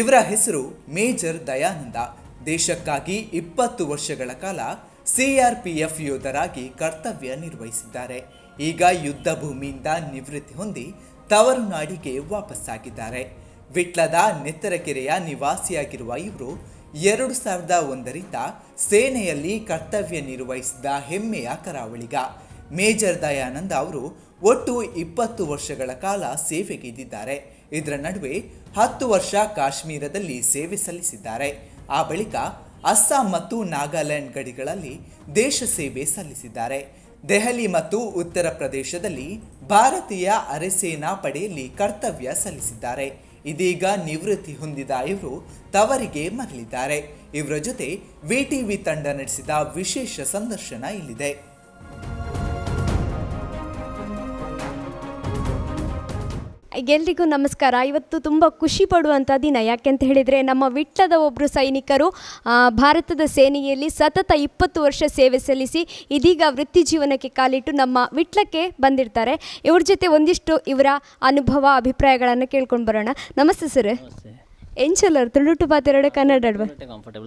ಇವರ ಹೆಸರು ಮೇಜರ್ ದಯಾನಂದ ದೇಶಕ್ಕಾಗಿ ಇಪ್ಪತ್ತು ವರ್ಷಗಳ ಕಾಲ ಸಿಆರ್ಪಿಎಫ್ ಯೋಧರಾಗಿ ಕರ್ತವ್ಯ ನಿರ್ವಹಿಸಿದ್ದಾರೆ ಈಗ ಯುದ್ಧ ಭೂಮಿಯಿಂದ ನಿವೃತ್ತಿ ಹೊಂದಿ ತವರು ನಾಡಿಗೆ ವಾಪಸ್ಸಾಗಿದ್ದಾರೆ ವಿಟ್ಲದ ನೆತ್ತರಕೆರೆಯ ನಿವಾಸಿಯಾಗಿರುವ ಇವರು ಎರಡು ಸಾವಿರದ ಒಂದರಿಂದ ಸೇನೆಯಲ್ಲಿ ಕರ್ತವ್ಯ ನಿರ್ವಹಿಸಿದ ಹೆಮ್ಮೆಯ ಕರಾವಳಿಗ ಮೇಜರ್ ದಯಾನಂದ ಅವರು ಒಟ್ಟು ಇಪ್ಪತ್ತು ವರ್ಷಗಳ ಕಾಲ ಸೇವೆಗೆದ್ದಿದ್ದಾರೆ ಇದರ ನಡುವೆ ಹತ್ತು ವರ್ಷ ಕಾಶ್ಮೀರದಲ್ಲಿ ಸೇವೆ ಸಲ್ಲಿಸಿದ್ದಾರೆ ಆ ಬಳಿಕ ಅಸ್ಸಾಂ ಮತ್ತು ನಾಗಾಲ್ಯಾಂಡ್ ಗಡಿಗಳಲ್ಲಿ ದೇಶ ಸೇವೆ ಸಲ್ಲಿಸಿದ್ದಾರೆ ದೆಹಲಿ ಮತ್ತು ಉತ್ತರ ಪ್ರದೇಶದಲ್ಲಿ ಭಾರತೀಯ ಅರೆಸೇನಾ ಪಡೆಯಲ್ಲಿ ಕರ್ತವ್ಯ ಸಲ್ಲಿಸಿದ್ದಾರೆ ಇದೀಗ ನಿವೃತ್ತಿ ಹೊಂದಿದ ಇವರು ತವರಿಗೆ ಮರಳಿದ್ದಾರೆ ಇವರ ಜೊತೆ ವಿಟಿವಿ ತಂಡ ನಡೆಸಿದ ವಿಶೇಷ ಸಂದರ್ಶನ ಇಲ್ಲಿದೆ ಎಲ್ರಿಗೂ ನಮಸ್ಕಾರ ಇವತ್ತು ತುಂಬ ಖುಷಿ ಪಡುವಂಥ ದಿನ ಯಾಕೆಂತ ಹೇಳಿದರೆ ನಮ್ಮ ವಿಟ್ಲದ ಒಬ್ಬರು ಸೈನಿಕರು ಭಾರತದ ಸೇನೆಯಲ್ಲಿ ಸತತ ಇಪ್ಪತ್ತು ವರ್ಷ ಸೇವೆ ಸಲ್ಲಿಸಿ ಇದೀಗ ವೃತ್ತಿ ಜೀವನಕ್ಕೆ ಕಾಲಿಟ್ಟು ನಮ್ಮ ವಿಟ್ಲಕ್ಕೆ ಬಂದಿರ್ತಾರೆ ಇವ್ರ ಜೊತೆ ಒಂದಿಷ್ಟು ಇವರ ಅನುಭವ ಅಭಿಪ್ರಾಯಗಳನ್ನು ಕೇಳ್ಕೊಂಡು ಬರೋಣ ನಮಸ್ತೆ ಸರ್ ಎಂಚಲ್ಲ ತುಳುಟು ಕನ್ನಡ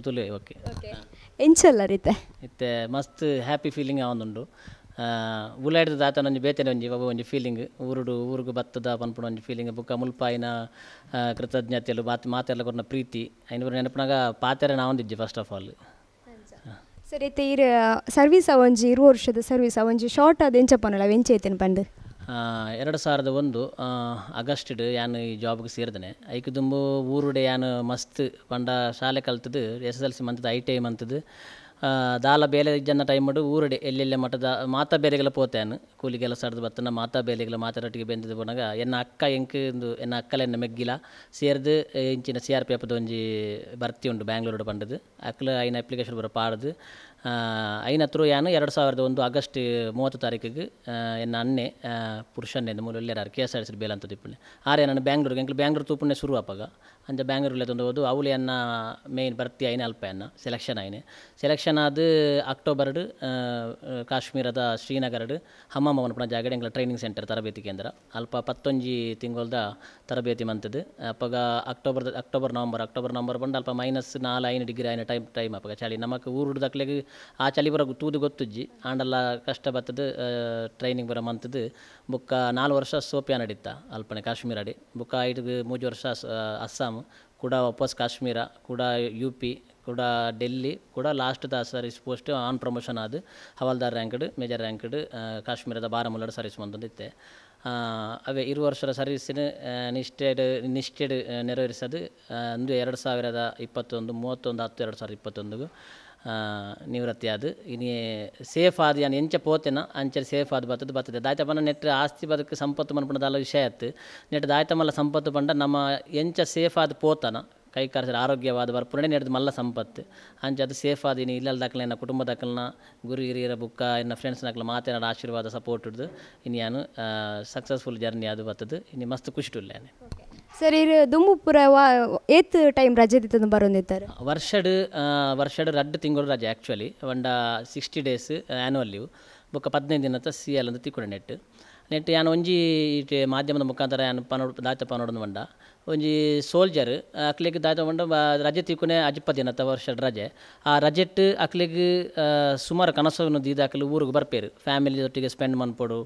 ತುಳು ಓಕೆ ಇತ್ತೆ ಮಸ್ತ್ ಹ್ಯಾಪಿ ಫೀಲಿಂಗ್ ಉಂಟು ಉಲಾಯ್ದ ದಾತನ ಒಂಜಿ ಬೇತೆನೆ ಒಂಜಿ ಒಂಜಿ ಫೀಲಿಂಗ್ ಊರುಡು ಊರುಗು ಬತ್ತದ ಪನ್ಪುಡು ಒಂಜಿ ಫೀಲಿಂಗ್ ಬುಕ್ಕ ಮುಲ್ಪಾಯಿನ ಕೃತಜ್ಞತೆಲು ಮಾತು ಮಾತೆಲ್ಲ ಕೊರ್ನ ಪ್ರೀತಿ ಐನ ನೆನಪನಾಗ ಪಾತೆರೆ ನಾವೊಂದಿಜ್ಜಿ ಫಸ್ಟ್ ಆಫ್ ಆಲ್ ಸರಿ ತೀರ್ ಸರ್ವಿಸ್ ಅವಂಜಿ ಇರು ವರ್ಷದ ಸರ್ವಿಸ್ ಒಂಜಿ ಶಾರ್ಟ್ ಅದು ಎಂಚ ವೆಂಚೇತೇನೆ ಎರಡು ಸಾವಿರದ ಒಂದು ಆಗಸ್ಟ್ಡ್ ಯಾನು ಈ ಜಾಬ್ಗೆ ಸೇರಿದನೆ ಐಕ್ ದುಂಬು ಊರುಡೆ ಯಾನು ಮಸ್ತ್ ಪಂಡ ಶಾಲೆ ಕಲ್ತದ್ದು ಎಸ್ ಎಸ್ ಎಲ್ ಸಿ ಮಂತದ್ದು ಐ ಟಿ ಐ ಮಂತದ್ದು ದಾಲ ಬೇಲೆ ಜನ ಟೈಮ್ ಮಾಡು ಊರಡೆ ಎಲ್ಲೆಲ್ಲ ಮಠದ ಮಾತಾ ಬೇಲೆಗಳ ಪೋತಾನು ಕೂಲಿ ಕೆಲಸ ಹಿಡಿದು ಬತ್ತನ ಮಾತಾ ಬೇಲೆಗಳ ಮಾತಾಡಟ್ಟಿಗೆ ಬೆಂದಿದ್ದು ಪೋನಾಗ ಎನ್ನ ಅಕ್ಕ ಇಂದು ಎನ್ನ ಅಕ್ಕಲ ಎನ್ನ ಮೆಗ್ಗಿಲ ಸೇರ್ದು ಇಂಚಿನ ಸಿ ಆರ್ ಪಿ ಒಂಜಿ ಭರ್ತಿ ಉಂಡು ಬ್ಯಾಂಗ್ಳೂರು ಪಂಡದು ಅಕ್ಕಲ ಐನ ಅಪ್ಲಿಕೇಶನ್ ಬರೋ ಪಾಡ್ದು ಐನತ್ರು ಯಾನು ಎರಡು ಸಾವಿರದ ಒಂದು ಆಗಸ್ಟ್ ಮೂವತ್ತು ತಾರೀಕಿಗೆ ಎನ್ನ ಅನ್ನೆ ಪುರುಷನ್ನೇ ಮೂಲಲ್ಲೇರಾರು ಕೆ ಎಸ್ ಆರ್ ಸಿ ಬೇಲಂತ ತಿಪ್ಪಣೆ ಆರೆ ನಾನು ಬ್ಯಾಂಗ್ಳೂರ್ಗೆ ಎಂಕ್ಲು ಬ್ಯಾಂಗ್ಳೂರ್ ತೂಪುಣ್ಣೆ ಶುರು ಆಪಾಗ ಅಂದರೆ ಬ್ಯಾಂಗ್ಳೂರ್ಲೆ ತಂದು ಹೋದು ಅವಳೆಯನ್ನ ಮೇಯ್ನ್ ಭರ್ತಿ ಐನೆ ಅಲ್ಪ ಅನ್ನ ಸೆಲೆಕ್ಷನ್ ಆಯ್ನೆ ಸೆಲೆಕ್ಷನ್ ಆದ ಅಕ್ಟೋಬರ್ಡು ಕಾಶ್ಮೀರದ ಶ್ರೀನಗರ್ಡು ಹಮ್ಮಮ್ಮವನ ಪುಣ ಜಾಗಡೆ ಎಂಕ್ಲ ಟ್ರೈನಿಂಗ್ ಸೆಂಟರ್ ತರಬೇತಿ ಕೇಂದ್ರ ಅಲ್ಪ ಪತ್ತೊಂಜಿ ತಿಂಗಳದ ತರಬೇತಿ ಮಂತದ್ದು ಅಪ್ಪಾಗ October October November October November ಬಂದು ಅಲ್ಪ ಮೈನಸ್ ನಾಲ್ಕು ಐನು ಡಿಗ್ರಿ ಆಯ್ನ ಟೈಮ್ ಟೈಮ್ ಅಪ್ಪಾಗ ಚಳಿ ನಮಗೆ ಊರುಡ್ದಕ್ಲೆಗೆ ಆ ಚಳಿ ಬರ ತೂದು ಗೊತ್ತುಜ್ಜಿ ಆಂಡಲ್ಲ ಕಷ್ಟ ಬತ್ತದ ಟ್ರೈನಿಂಗ್ ಬರ ಮಂತದ್ದು ಬುಕ್ಕ ನಾಲ್ಕು ವರ್ಷ ಸೋಪಿಯಾ ನಡೀತ ಅಲ್ಪನೆ ಕಾಶ್ಮೀರ ಅಡಿ ಬುಕ್ಕ ಐದು ಮೂಜು ವರ್ಷ ಅಸ್ಸಾಂ ಕೂಡ ವಾಪಸ್ ಕಾಶ್ಮೀರ ಕೂಡ ಯು ಪಿ ಕೂಡ ಡೆಲ್ಲಿ ಕೂಡ ಲಾಸ್ಟ್ದ ಸರ್ವಿಸ್ ಪೋಸ್ಟ್ ಆನ್ ಪ್ರಮೋಷನ್ ಅದು ಹವಾಲ್ದಾರ್ ರ್ಯಾಂಕ್ಡ್ ಮೇಜರ್ ರ್ಯಾಂಕ್ಡ್ ಕಾಶ್ಮೀರದ ಬಾರಮುಲ್ಲಡ್ ಸರ್ವಿಸ್ ಇತ್ತೆ ಅವೇ ಇರು ವರ್ಷದ ಸರ್ವಿಸಿನ ನಿಷ್ಠೆಡ್ ನಿಷ್ಠೆಡ್ ನೆರವೇರಿಸೋದು ಒಂದು ಎರಡು ಸಾವಿರದ ಇಪ್ಪತ್ತೊಂದು ಮೂವತ್ತೊಂದು ಹತ್ತು ಎರಡು ಸಾವಿರದ ಇಪ್ಪತ್ತೊಂದು ನಿವೃತ್ತಿ ಅದು ಇನಿ ಸೇಫ್ ಆದ ಏನು ಎಂಚ ಪೋತೆನ ಅಂಚೆ ಸೇಫ್ ಆದ ಬರ್ತದೆ ಬರ್ತದೆ ದಾಯ್ತಪ್ಪನ ನೆಟ್ಟ ಆಸ್ತಿ ಬದುಕು ಸಂಪತ್ತು ಮನ್ಪಣದಲ್ಲ ವಿಷಯ ಆಯ್ತು ನೆಟ್ ದಾಯ್ತಮ್ಮಲ್ಲ ಸಂಪತ್ತು ಪಂಡ ನಮ್ಮ ಎಂಚ ಸೇಫ್ ಆದ ಪೋತನ ಕೈ ಆರೋಗ್ಯವಾದ ಬರ ಪುಣ್ಯ ನಡೆದು ಮಲ್ಲ ಸಂಪತ್ತು ಅಂಚೆ ಅದು ಸೇಫ್ ಆದೀನಿ ಇಲ್ಲಲ್ಲಿ ದಾಖಲೆ ನನ್ನ ಕುಟುಂಬ ದಾಖಲನ ಗುರು ಹಿರಿಯರ ಬುಕ್ಕ ಇನ್ನು ಫ್ರೆಂಡ್ಸ್ ದಾಖಲೆ ಮಾತೆನ ಆಶೀರ್ವಾದ ಸಪೋರ್ಟ್ ಹಿಡಿದು ಇನ್ನು ನಾನು ಸಕ್ಸಸ್ಫುಲ್ ಜರ್ನಿ ಅದು ಬರ್ತದೆ ಇನ್ನು ಮಸ್ತ್ ಖುಷಿ ಇಲ್ಲೇನೆ ಸರ್ ದುಂಬುಪುರ ಏತ್ ಟೈಮ್ ರಜೆ ದಿತ್ತದ ವರ್ಷಡ್ ವರ್ಷಡ್ ರಡ್ಡು ತಿಂಗಳು ರಜೆ ಆ್ಯಕ್ಚುಲಿ ಒಂಡ ಸಿಕ್ಸ್ಟಿ ಡೇಸ್ ಆ್ಯನುವಲ್ ಲೀವ್ ಬುಕ್ಕ ಪದಿನೈದು ದಿನ ಸಿ ಎಲ್ ಅಂತ ತಿಕ್ಕೊಂಡು ನೆಟ್ ನೆಟ್ ಯಾನು ಒಂಜಿ ಮಾಧ್ಯಮದ ಮುಖಾಂತರ ಯಾನು ಪನೋಡ್ ದಾತ ಪನೋಡನ್ನು ಮಂಡ ಒಂಜಿ ಸೋಲ್ಜರ್ ಅಕ್ಲೆಗ್ ದಾತ ಪಂಡ ರಜೆ ತಿಕ್ಕುನೆ ದಿನ ಅತ್ತ ವರ್ಷ ರಜೆ ಆ ರಜೆಟ್ ಅಕ್ಲೆಗ್ ಸುಮಾರು ಕನಸನ್ನು ದೀದ ಊರಿಗೆ ಬರ್ಪೇರು ಫ್ಯಾಮಿಲಿ ಒಟ್ಟಿಗೆ ಸ್ಪೆಂಡ್ ಮನ್ಪೊಡು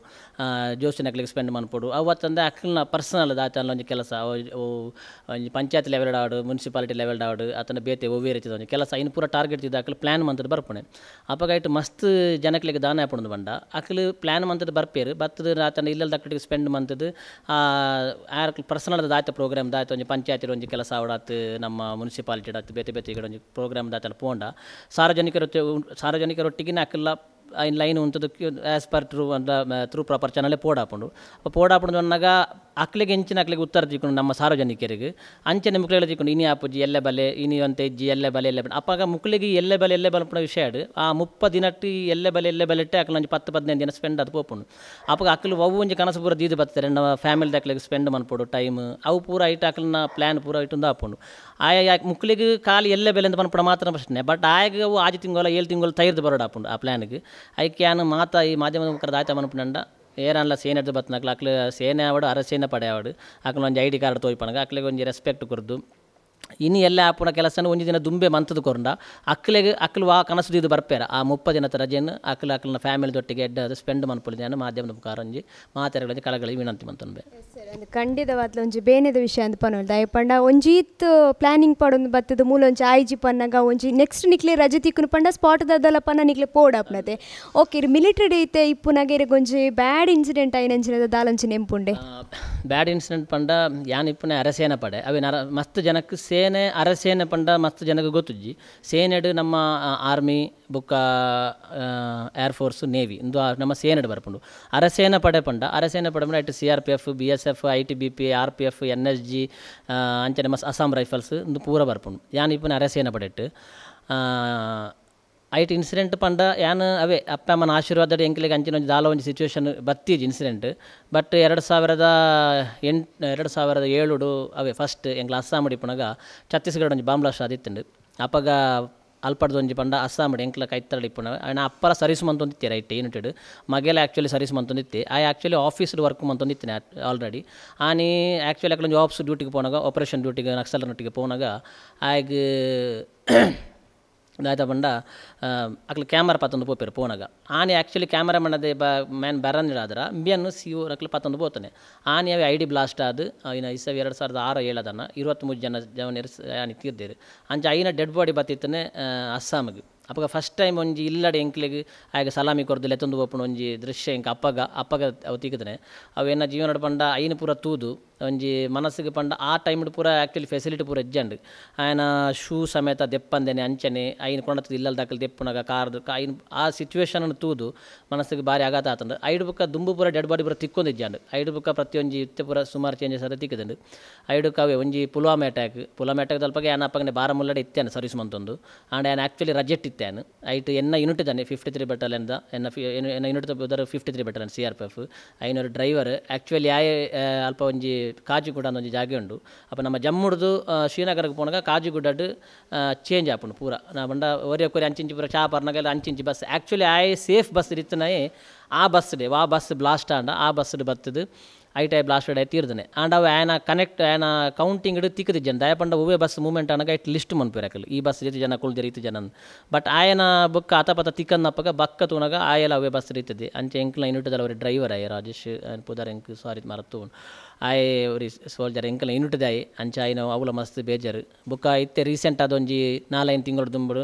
ಜೋಸಿನ ಅಕ್ಲಿಗೆ ಸ್ಪೆಂಡ್ ಮನ್ಪೊಡು ಅವತ್ತಂದ್ರೆ ಅಕ್ಲನ ಪರ್ಸನಲ್ ದಾತ ಒಂದು ಕೆಲಸ ಒಂಜಿ ಪಂಚಾಯತ್ ಲೆವೆಲ್ ಆಡು ಮುನ್ಸಿಪಾಲಿಟಿ ಲೆವೆಲ್ ಆಡು ಅತನ ಬೇತೆ ಒವೇರಿತದ ಒಂದು ಕೆಲಸ ಇನ್ನು ಪೂರ ಟಾರ್ಗೆಟ್ ದಿದ ಪ್ಲಾನ್ ಪ್ಲ್ಯಾನ್ ಮಂತ್ರ ಬರ್ಪಣೆ ಮಸ್ತ್ ಜನಕ್ಲೆಗ್ ದಾನ ಹಾಕೊಂಡು ಬಂಡ ಅಕ್ಲು ಪ್ಲಾನ್ ಮಂತ್ರ ಬರ್ಪೇರು ಬತ್ತದ ಆತನ ಇಲ್ಲದ ಅಕ್ಲಿಗೆ ಸ್ಪೆಂಡ್ ಮಂತದ ಆ ಪರ್ಸನಲ್ ದಾತ ಪ್ರೋಗ್ರಾಮ್ ಪ್ರೋಗ್ರಾಮ್ ದಾಯ್ತು ಒಂಜಿ ಪಂಚಾಯತಿರ ಒಂಜಿ ಕೆಲಸ ಅವಡಾತ್ ನಮ್ಮ ಮುನ್ಸಿಪಾಲಿಟಿ ಮುನ್ಸಿಪಾಲಿಟಿಡಾತ್ ಬೇತೆ ಬೇತೆ ಒಂಜಿ ಪ್ರೋಗ್ರಾಮ್ ದಾಯ್ತಲ್ಲ ಪೋಂಡ ಸಾರ್ವಜನಿಕರ ಸಾರ್ವಜನಿಕರೊಟ್ಟಿಗೆ ಹಾಕಿಲ್ಲ ಆ line unto as per per through through proper ಚಾನಲ್ಲೇ ಪೋಡ್ ಹಾಕೊಂಡು ಪೋಡಾಪುಂಡು ಅಪ್ಪ ಪೋಡಾಪುಂಡು ಅನ್ನಾಗ ಅಕ್ಲಿಗೆ ಹೆಂಚಿನ ಉತ್ತರ ತಿಕ್ಕೊಂಡು ನಮ್ಮ ಸಾರ್ವಜನಿಕರಿಗೆ ಅಂಚನೆ ಮುಕ್ಳಿಗೆ ತಿಕ್ಕೊಂಡು ಇನಿ ಆಪಜಿ ಎಲ್ಲೆ ಬಲೆ ಇನಿ ಅಂತ ಇಜ್ಜಿ ಎಲ್ಲೆ ಬಲೆ ಎಲ್ಲೆ ಬಲೆ ಅಪ್ಪಾಗ ಮುಕ್ಳಿಗೆ ಎಲ್ಲೆ ಬಲೆ ಎಲ್ಲೆ ಬಲಪುಣ ವಿಷಯ ಆ ಮುಪ್ಪ ದಿನಟ್ಟಿ ಎಲ್ಲೆ ಬಲೆ ಎಲ್ಲೆ ಬಲೆಟ್ಟೆ ಇಟ್ಟೆ ಒಂಜಿ ಪತ್ತು ಪದಿನೈದು ದಿನ ಸ್ಪೆಂಡ್ ಅದು ಪೋಪುಂಡು ಅಪ್ಪಾಗ ಅಕ್ಲು ಅವು ಒಂಜಿ ಕನಸು ಪೂರ ದೀದು ಬರ್ತಾರೆ ನಮ್ಮ ಫ್ಯಾಮಿಲಿ ಅಕ್ಲಿಗೆ ಸ್ಪೆಂಡ್ ಮನ್ಪುಡು ಟೈಮ್ ಅವು ಪೂರ ಐಟ್ ಅಕ್ಲನ್ನ ಪ್ಲಾನ್ ಪೂರ ಇಟ್ಟೊಂದು ಹಾಪುಂಡು ಆಯ ಮುಕ್ಳಿಗೆ ಕಾಲು ಎಲ್ಲೆ ಬೆಲೆ ಅಂತ ಮಾತ್ರ ಪ್ರಶ್ನೆ ಬಟ್ ಆಯಾಗ ಅವು ಆಜು ತಿಂಗಳು ಏಳು ತಿಂಗಳು ತೈರ್ದು ಬರೋಡಾಪುಂಡು ಆ ಪ್ಲಾನ್ಗೆ ಐಕ್ಯಾನು ಮಾತ ಈ ಮಾಧ್ಯಮ ಮುಖರ ದಾಯ್ತ ಮನಪುಂಡ ಏನಲ್ಲ ಸೇನೆ ಎಡ್ದು ಅಕ್ಲ ಸೇನೆ ಆವಡು ಅರಸೇನೆ ಪಡೆ ಆವಡು ಅಕ್ಲ ಒಂದು ಐ ಡಿ ಕಾರ್ಡ್ ತೋಯ್ಪನಗ ಅಕ್ಲಿಗೆ ಒಂದು ರೆಸ್ಪೆಕ್ಟ್ ಕೊರ್ದು ಇನ್ನು ಎಲ್ಲ ಆಪುನ ಕೆಲಸನ ಒಂದು ದಿನ ದುಂಬೆ ಮಂತದ ಕೊರಂಡ ಅಕ್ಲೆಗ್ ಅಕ್ಲು ವಾ ಕನಸು ಇದು ಬರ್ಪೇರ ಆ ಮುಪ್ಪ ದಿನದ ರಜೆಯನ್ನು ಅಕ್ಲು ಫ್ಯಾಮಿಲಿ ದೊಟ್ಟಿಗೆ ಎಡ್ಡ ಸ್ಪೆಂಡ್ ಮನ್ಪುಲಿದ್ದೇನೆ ಮಾಧ್ಯಮದ ಮುಖಾರ ಒಂಜಿ ಮಾತಾಡಗಳಿಗೆ ಕಳಗಳಿಗೆ ವಿನಂತಿ ಮಂತನ್ಬೆ ಖಂಡಿತವಾದ ಒಂಜಿ ಬೇನೆದ ವಿಷಯ ಅಂತ ಪನೋಲ್ ದಯಪಂಡ ಒಂಜಿ ಪ್ಲಾನಿಂಗ್ ಪಡೊಂದು ಬತ್ತದ ಮೂಲ ಒಂಜಿ ಆಯ್ಜಿ ಪನ್ನಗ ಒಂಜಿ ನೆಕ್ಸ್ಟ್ ನಿಕ್ಲೆ ರಜೆ ತಿಕ್ಕುನು ಪಂಡ ಸ್ಪಾಟ್ ದಲ್ಲ ಪನ್ನ ನಿಕ್ಲೆ ಅಪ್ನತೆ ಓಕೆ ಮಿಲಿಟರಿ ಡೈತೆ ಇಪ್ಪು ಇರಗ ಒಂಜಿ ಬ್ಯಾಡ್ ಇನ್ಸಿಡೆಂಟ್ ಅಂಜಿನ ದಾಲಂಚಿ ನೆಂಪುಂಡೆ ಬ್ಯಾಡ್ ಇನ್ಸಿಡೆಂಟ್ ಪಂಡ ಯಾನ್ ಇಪ್ಪುನ ಅರಸೇನ ಪಡೆ ಅವೆ ಮಸ್ತ್ ಜನಕ್ಕೆ ಸೇನೆ ಅರಸೇನೆ ಪಂಡ ಮಸ್ತ್ ಜನಕ್ಕೆ ಗೊತ್ತುಜ್ಜಿ ಸೇನೆಡ್ ನಮ್ಮ ಆರ್ಮಿ ಬುಕ್ಕ ಏರ್ ಏರ್ಫೋರ್ಸ್ ನೇವಿ ಇಂದು ನಮ್ಮ ಸೇನೆಡ್ ಬರ್ಪುಂಡು ಅರಸೇನೆ ಪಡೆ ಪಂಡ ಅರಸೇನೆ ಪಡೆ ಪಂಡ ಐಟು C R P F B S F I T B P R P F N S G ಅಂಚನೆ ಮಸ್ತ್ ಅಸ್ಸಾಂ ರೈಫಲ್ಸ್ ಇಂದು ಪೂರ ಬರ್ಪುಂಡು ಯಾನ್ ಪಡೆ ಪಡೆಟ್ಟು ಐಟ್ ಇನ್ಸಿಡೆಂಟ್ ಪಂಡ ಯಾನ್ ಅವೇ ಅಪ್ಪ ಅಮ್ಮನ ಆಶೀರ್ವಾದ ಎಂಕ್ಲಿಗೆ ಅಂಚಿನ ಒಂದು ದಾಲ ಒಂದು ಸಿಚುವೇಶನ್ ಬತ್ತೀಜ್ ಇನ್ಸಿಡೆಂಟ್ ಬಟ್ ಎರಡು ಸಾವಿರದ ಎಂಟು ಎರಡು ಸಾವಿರದ ಏಳುಡು ಅವೇ ಫಸ್ಟ್ ಎಂಕ್ಲ ಅಸ್ಸಾಂ ಇಪ್ಪನಾಗ ಛತ್ತೀಸ್ಗಢ ಒಂದು ಬಾಂಬ್ಲಾಸ್ಟ್ ಆದಿತ್ತುಂಡು ಅಪ್ಪಾಗ ಅಲ್ಪಡ್ದು ಒಂಜಿ ಪಂಡ ಅಸ್ಸಾಮಡು ಎಂಕ್ಲ ಕೈತ್ತರಡು ಇಪ್ಪುನ ಆಯ್ನ ಅಪ್ಪರ ಸರ್ವಿಸ್ ಮಂತೊಂದಿತ್ತೆ ರೈಟ್ ಯುನಿಟೆಡ್ ಮಗೆಲ ಆ್ಯಕ್ಚುಲಿ ಸರ್ವಿಸ್ ಮಂತೊಂದಿತ್ತೆ ಆ ಆ್ಯಕ್ಚುಲಿ ಆಫೀಸ್ಡ್ ವರ್ಕ್ ಮಂತೊಂದಿತ್ತಿನ ಆಲ್ರೆಡಿ ಆನಿ ಆ್ಯಕ್ಚುಲಿ ಅక్కడ ಆಫೀಸ್ ಡ್ಯೂಟಿಗೆ ಪೋನಾಗ ಆಪರೇಷನ್ ಡ್ಯೂಟಿಗೆ ಗೆ ಪೋನಾಗ ಆಗ ದಾಯ್ತ ಪಂಡ ಅಕ್ಲ ಕ್ಯಾಮರಾ ಪತ್ತೊಂದು ಪೋಪೇರು ಪೋನಾಗ ಆನೆ ಆ್ಯಕ್ಚುಲಿ ಕ್ಯಾಮರಾ ಮಣ್ಣದೆ ಬ ಮ್ಯಾನ್ ಬರನ್ನಿಡಾದ್ರ ಬಿಯನ್ನು ಸಿ ಓ ರಕ್ಲ ಪತ್ತೊಂದು ಪೋತಾನೆ ಆನೆ ಐ ಡಿ ಬ್ಲಾಸ್ಟ್ ಆದ ಇನ್ನು ಇಸವ್ ಎರಡು ಸಾವಿರದ ಆರು ಏಳದನ್ನ ಇರುವತ್ತ್ಮೂರು ಜನ ಜವನಿಯರು ಆನೆ ತೀರ್ದೇರು ಅಂಚ ಐನ ಡೆಡ್ ಬಾಡಿ ಬತ್ತಿತ್ತನೆ ಅಸ್ಸಾಮಿಗೆ ಅಪ್ಪಗ ಫಸ್ಟ್ ಟೈಮ್ ಒಂಜಿ ಇಲ್ಲಡೆ ಎಂಕ್ಲಿಗೆ ಆಗ ಸಲಾಮಿ ಕೊರದು ಲೆತ್ತೊಂದು ಪೋಪುನ ಒಂಜಿ ದೃಶ್ಯ ಎಂಕ ಅಪ್ಪಗ ಅಪ್ಪಗ ಅವು ತೀಗದನೆ ಅವು ಜೀವನ ಪಂಡ ಐನ ಪೂರ ತೂದು ಒಂಜಿ ಮನಸ್ಸಿಗೆ ಪಂಡ ಆ ಟೈಮ್ಡ್ ಪೂರ ಆ್ಯಕ್ಚುಲಿ ಫೆಸಿಲಿಟಿ ಪೂರ ಎಜ್ಜಂಡ್ ಆಯ್ನ ಶೂ ಸಮೇತ ದೆಪ್ಪಂದೆನೆ ಅಂಚನೆ ಐನ ಕೊಂಡತ್ತದ ಇಲ್ಲಲ್ ದಾಖಲೆ ದೆಪ್ಪುನಾಗ ಕಾರ್ದು ಐನ್ ಆ ಸಿಚುವೇಶನ್ ತೂದು ಮನಸ್ಸಿಗೆ ಭಾರಿ ಆಘಾತ ಆತಂಡ್ ಐಡ್ ಬುಕ್ಕ ದುಂಬು ಪೂರ ಡೆಡ್ ಬಾಡಿ ಪೂರ ತಿಕ್ಕೊಂಡು ಇಜ್ಜಂಡ್ ಐಡ್ ಬುಕ್ಕ ಪ್ರತಿಯೊಂಜಿ ಇತ್ತೆ ಪೂರ ಸುಮಾರು ಚೇಂಜಸ್ ಅದ ತಿಕ್ಕದಂಡು ಐಡು ಅವೇ ಒಂಜಿ ಪುಲ್ವಾಮ ಅಟ್ಯಾಕ್ ಪುಲ್ವಾಮ ಅಟ್ಯಾಕ್ ತಲ್ಪಗೆ ಏನ ಬಾರ ಬಾರಮುಲ್ಲಡೆ ಇತ್ತೇನೆ ಸರ್ವಿಸ್ ಮಂತೊಂದು ಆ್ಯಂಡ್ ಆ್ಯನ್ ಆ್ಯಕ್ಚುಲಿ ರಜೆಟ್ ಇತ್ತೇನು ಐಟ್ ಎನ್ನ ಯೂನಿಟ್ ಇದ್ದಾನೆ ಫಿಫ್ಟಿ ತ್ರೀ ಎಂದ ಎನ್ನ ಫಿ ಎನ್ನ unit fifty three battalion C R P F ಐನೂರು ಡ್ರೈವರ್ ಆ್ಯಕ್ಚುಲಿ ಯಾ ಅಲ್ಪ ಒಂಜಿ ಕಾಜಿಗುಡ ಅನ್ನೋ ಜಾಗೆ ಜಾಗ ಉಂಟು ಅಪ್ಪ ನಮ್ಮ ಜಮ್ಮುಡ್ದು ಶ್ರೀನಗರಕ್ಕೆ ಪೋಣಗ ಕಾಜಿಗುಡ್ಡ ಚೇಂಜ್ ಆಪಣ ಪೂರ ನಾ ಬಂಡ ಓರಿಯ ಕೋರಿ ಅಂಚಿಂಚು ಪೂರ ಚಾ ಪರ್ನಗೆಲ್ಲ ಅಂಚಿಂಚು bus actually I safe bus ಇರ್ತನೇ ಆ ಬಸ್ ಡೇ ವಾ ಬಸ್ ಬ್ಲಾಸ್ಟ್ ಆಂಡ ಆ ಬಸ್ ಬತ್ತದ ಐ ಟೈ ಬ್ಲಾಸ್ಟ್ ಡೇ ತೀರ್ದನೆ ಆ್ಯಂಡ್ ಅವ ಆ್ಯನ ಕನೆಕ್ಟ್ ಆ್ಯನ ಕೌಂಟಿಂಗ್ ಇಡ ತಿಕ್ಕದ ಜನ ದಯಪಂಡ ಒವೇ ಬಸ್ ಮೂಮೆಂಟ್ ಅನ್ನಗ ಐಟ್ ಲಿಸ್ಟ್ ಮನ್ಪಿರಕಲ್ಲ ಈ ಬಸ್ ಜೊತೆ ಜನ ಕುಳ್ದ ರೀತಿ ಜನ ಬಟ್ ಆಯನ ಬುಕ್ ಆತ ಪತ ತಿಕ್ಕಂದಪ್ಪಗ ಬಕ್ಕ ತೂನಗ ಆಯಲ್ಲ ಅವೇ ಬಸ್ ರೀತಿದೆ ಅಂಚೆ ಎಂಕ್ಲ ದಲ ಅವ್ರ ಡ್ರೈವರ್ ಆಯ ರಾಜೇಶ್ ಪುದಾರ್ ಎಂಕ್ ಸಾರಿ ಮರತ್ತು ಆಯೆ ಒರಿ ಸೋಲ್ಜರ್ ಎಂಕಲ್ನ ಇನ್ನುಟದಾಯಿ ಅಂಚ ಆಯ್ನ ಅವಳ ಮಸ್ತ್ ಬೇಜಾರ್ ಬೊಕ ಇತ್ತೆ ರೀಸೆಂಟ್ ಅದೊಂಜಿ ನಾಲ್ಕೈದು ತಿಂಗಳು ದುಂಬುಡು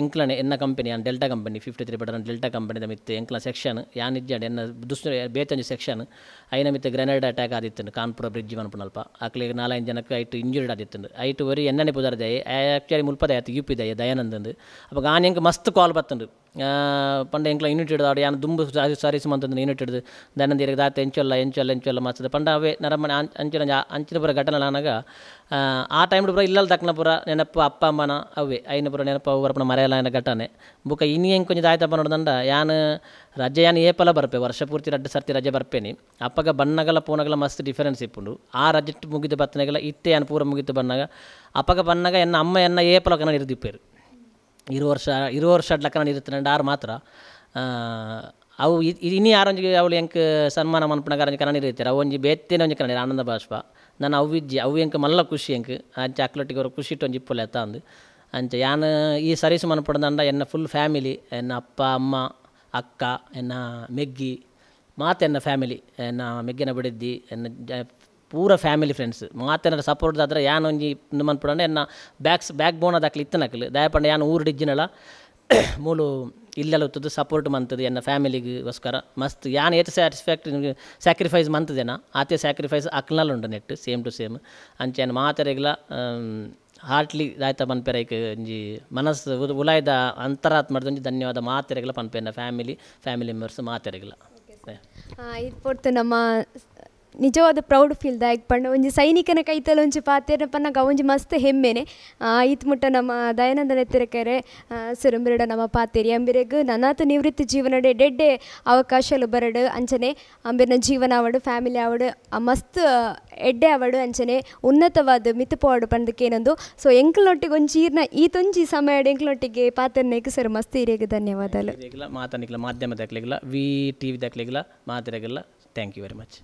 ಎಂಕ್ಲನೆ ಎನ್ನ ಕಂಪನಿ ಆ delta company fifty three battalion delta ಕಂಪನಿದ ಮಿತ್ತೆ ಎಂಕ್ಲ ಸೆಕ್ಷನ್ ಯಾನ್ ಇಜ್ಜಾಂಡ್ ಎನ್ನ ದುಸ್ ಬೇತಂಜಿ ಸೆಕ್ಷನ್ ಐನ ಮಿತ್ತೆ ಗ್ರನೇಡ್ ಅಟ್ಯಾಕ್ ಆದಿತ್ತುಂಡು ಕಾನ್ಪುರ ಬ್ರಿಡ್ಜ್ ಮನ್ಪುನಲ್ಪ ಆಕ್ಲಿಗೆ ನಾಲ್ಕೈದು ಜನಕ್ಕೆ ಐಟು ಇಂಜುರ್ಡ್ ಆದಿತ್ತುಂಡು ಐಟು ಒರಿ ಎನ್ನನೆ ಪುದಾರದಾಯಿ ಆಕ್ಚುಲಿ ಮುಲ್ಪದ ಆತ ಯುಪಿ ದಯ ದಯಾನಂದಂದು ಅಪ್ಪ ಆನೆಂಕ್ ಮಸ್ತ್ ಕಾಲ್ ಬತ್ತುಂಡು പണ്ട് ഞങ്ങൾ യൂണിറ്റ് അവിടെ ഞാൻ ದುಂಬು സാരീസ് മന്ത്രി യൂണിറ്റ് എടുത്ത് ധനം തീരെ ദാത്ത എഞ്ചൊല്ല എഞ്ചൊല്ല എഞ്ചൊല്ല മാസത്തെ പണ്ട് അവ ನರಮನೆ ಅಂಚಿನ ಅಂಚಿನ ಪುರ ಘಟನೆ ಆನಾಗ ಆ ಟೈಮ್ ಪುರ ಇಲ್ಲ ತಕ್ಕನ ಪುರ ನೆನಪು ಅಪ್ಪ ಅಮ್ಮನ ಅವೆ ಐನ ಪುರ ನೆನಪು ಅವರಪ್ಪನ ಮರೆಯಲಾಯನ ಘಟನೆ ಬುಕ್ಕ ಇನ್ನು ಹೆಂಗೆ ಕೊಂಚ ಆಯ್ತಪ್ಪ ನೋಡ್ದಂಡ ಯಾನು ರಜೆ ಯಾನು ಏಪಲ ಬರ್ಪೆ ವರ್ಷ ಪೂರ್ತಿ ರಡ್ಡ ಸರ್ತಿ ರಜೆ ಬರ್ಪೇನಿ ಅಪ್ಪಗ ಬಣ್ಣಗಲ ಪೋನಗಲ ಮಸ್ತ್ ಡಿಫರೆನ್ಸ್ ಇಪ್ಪುಂಡು ಆ ರಜೆ ಮುಗಿದ ಬತ್ತನೆಗಳ ಇತ್ತೆ ಯಾನು ಪೂರ ಮುಗಿತು ಬಣ್ಣಾಗ ಅಪ್ಪಗ ಬಣ್ಣಾಗ ಎನ್ನ ಅಮ್ಮ ಎನ್ನ ಏಪಲ ಕನ್ನ ಇರ್ದಿಪ್ಪೇರು ಇರುವ ವರ್ಷ ಇರುವ ವರ್ಷ ನಾನು ಇರುತ್ತೆ ಆರು ಮಾತ್ರ ಅವು ಇನ್ನಿ ಆರಂಜಿ ಅವಳು ಎಂಕ್ ಸನ್ಮಾನ ಮನ್ಪಣಗ ಆರಂಜಿ ಕನ್ನಡ ಇರ್ತಾರೆ ಅವು ಒಂಜಿ ಬೇತ್ತೇನೆ ಒಂಜಿ ಕನ್ನಡ ಆನಂದ ಭಾಷ್ಪ ನಾನು ಅವಿಜ್ಜಿ ಅವು ಎಂಕ್ ಮಲ್ಲ ಖುಷಿ ಎಂಕ್ ಅಂಚೆ ಅಕ್ಲೊಟ್ಟಿಗೆ ಅವ್ರ ಖುಷಿ ಇಟ್ಟು ಒಂಜಿ ಇಪ್ಪಲೆ ಅಂದು ಅಂಚೆ ಯಾನು ಈ ಸರ್ವಿಸ್ ಮನ್ಪಡ್ದಂಡ ಎನ್ನ ಫುಲ್ ಫ್ಯಾಮಿಲಿ ಎನ್ನ ಅಪ್ಪ ಅಮ್ಮ ಅಕ್ಕ ಎನ್ನ ಮೆಗ್ಗಿ ಮಾತೆನ್ನ ಫ್ಯಾಮಿಲಿ ಎನ್ನ ಮೆಗ್ಗಿನ ಬಿಡಿದ್ದಿ ಎನ್ನ ಪೂರ ಫ್ಯಾಮಿಲಿ ಫ್ರೆಂಡ್ಸ್ ಮಾತೇನಾರು ಸಪೋರ್ಟ್ ಆದ್ರೆ ಯಾನ್ ಒಂಜಿ ಇಂದು ಪಡೋಣ ಎನ್ನ ಬ್ಯಾಕ್ಸ್ ಬ್ಯಾಕ್ ಬೋನ್ ಅದಾಕ್ಲಿ ಇತ್ತನಕ್ಲು ದಯಪಂಡ ಯಾನ್ ಊರು ಡಿಜ್ಜಿನಳ ಮೂಲು ಇಲ್ಲೆಲ್ಲ ಹೊತ್ತದ್ದು ಸಪೋರ್ಟ್ ಮಂತದೆ ಎನ್ನ ಫ್ಯಾಮಿಲಿಗೋಸ್ಕರ ಮಸ್ತ್ ಯಾನ್ ಏಟ್ ಸ್ಯಾಟಿಸ್ಫ್ಯಾಕ್ಟ್ ಸ್ಯಾಕ್ರಿಫೈಸ್ ಮಂತದೆನ ಆತೆ ಸ್ಯಾಕ್ರಿಫೈಸ್ ಅಕ್ನಲ್ ಉಂಡು ನೆಟ್ ಸೇಮ್ ಟು ಸೇಮ್ ಅಂಚೆನ್ ಮಾತೆರೆಗ್ಲ ಹಾರ್ಟ್ಲಿ ದಾಯ್ತ ಪನ್ಪೇರ ಐಕ್ ಒಂಜಿ ಮನಸ್ಸು ಉಲಾಯ್ದ ಅಂತರಾತ್ಮದ ಒಂಜಿ ಧನ್ಯವಾದ ಮಾತೆರೆಗ್ಲ ಪನ್ಪೆನ ಫ್ಯಾಮಿಲಿ ಫ್ಯಾಮಿಲಿ ಮೆಂಬರ್ಸ್ ಮಾತೆರೆಗಲ ಇದು ನಮ್ಮ ನಿಜವಾದ ಪ್ರೌಡ್ ಫೀಲ್ ದಾಯಕ್ ಪಂಡ ಒಂಜಿ ಸೈನಿಕನ ಕೈತಲ ಒಂಜಿ ಪಾತೆರ್ನ ಪನ್ನಗ ಒಂಜಿ ಮಸ್ತ್ ಹೆಮ್ಮೆನೆ ಈತ್ ಮುಟ್ಟ ನಮ್ಮ ದಯಾನಂದ ನೆತ್ತಿರಕೆರೆ ಸಿರಂಬಿರಡ ನಮ್ಮ ಪಾತೆರಿ ಅಂಬಿರೆಗ್ ನನಾತ ನಿವೃತ್ತಿ ಜೀವನಡೆ ಡೆಡ್ಡೆ ಅವಕಾಶಲು ಬರಡು ಅಂಚನೆ ಅಂಬಿರ್ನ ಜೀವನ ಅವಡು ಫ್ಯಾಮಿಲಿ ಅವಡು ಮಸ್ತ್ ಎಡ್ಡೆ ಅವಡು ಅಂಚನೆ ಉನ್ನತವಾದ ಮಿತು ಪೋಡು ಪಂದಕ್ಕೆ ಏನೊಂದು ಸೊ ಎಂಕ್ಲೊಟ್ಟಿಗೆ ಒಂಜಿ ಈರ್ನ ಈತೊಂಜಿ ಸಮಯಡ್ ಎಂಕ್ಲೊಟ್ಟಿಗೆ ಪಾತೆರ್ನಕ್ಕೆ ಸರ್ ಮಸ್ತ್ ಇರೇಗ ಧನ್ಯವಾದ ಮಾತಾಡಿಕ್ಲ ಮಾಧ್ಯಮ ದಾಖಲೆಗಿಲ್ಲ ವಿ ಟಿ ವಿ ದಾಖಲೆಗಿಲ್ಲ ಥ್ಯಾಂಕ್ ಯು ವೆರಿ ಮಚ್